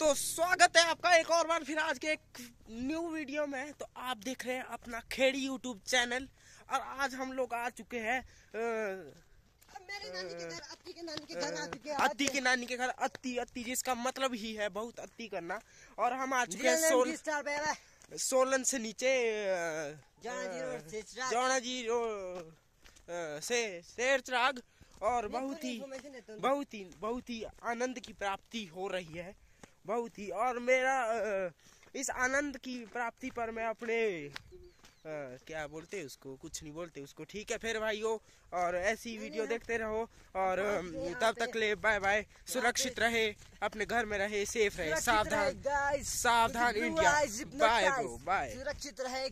तो स्वागत है आपका एक और बार फिर आज के एक न्यू वीडियो में तो आप देख रहे हैं अपना खेड़ी यूट्यूब चैनल और आज हम लोग आ चुके हैं अति के नानी के घर अति अति जिसका मतलब ही है बहुत अति करना और हम आ चुके हैं सोल सोलन से नीचे जौना जी से शेर चिराग और बहुत ही बहुत ही बहुत ही आनंद की प्राप्ति हो रही है बहुत ही और मेरा इस आनंद की प्राप्ति पर मैं अपने आ, क्या बोलते उसको कुछ नहीं बोलते उसको ठीक है फिर भाइयों और ऐसी वीडियो देखते रहो और तब तक ले बाय बाय सुरक्षित रहे अपने घर में रहे सेफ रहे सावधान सावधान इंडिया बाय बाय सुरक्षित रहे